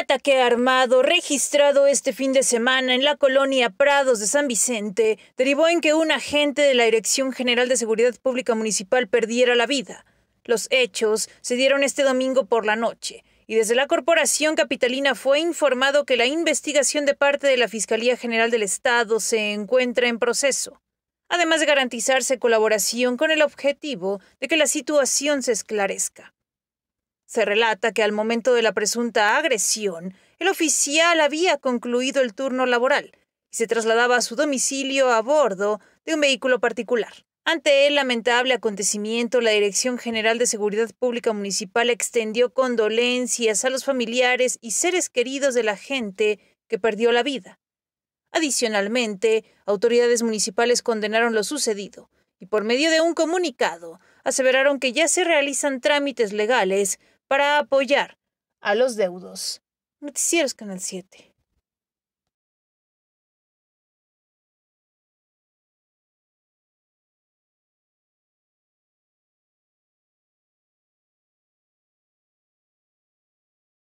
ataque armado registrado este fin de semana en la colonia Prados de San Vicente derivó en que un agente de la Dirección General de Seguridad Pública Municipal perdiera la vida. Los hechos se dieron este domingo por la noche y desde la Corporación Capitalina fue informado que la investigación de parte de la Fiscalía General del Estado se encuentra en proceso, además de garantizarse colaboración con el objetivo de que la situación se esclarezca. Se relata que al momento de la presunta agresión, el oficial había concluido el turno laboral y se trasladaba a su domicilio a bordo de un vehículo particular. Ante el lamentable acontecimiento, la Dirección General de Seguridad Pública Municipal extendió condolencias a los familiares y seres queridos de la gente que perdió la vida. Adicionalmente, autoridades municipales condenaron lo sucedido y por medio de un comunicado aseveraron que ya se realizan trámites legales para apoyar a los deudos. Noticieros Canal 7.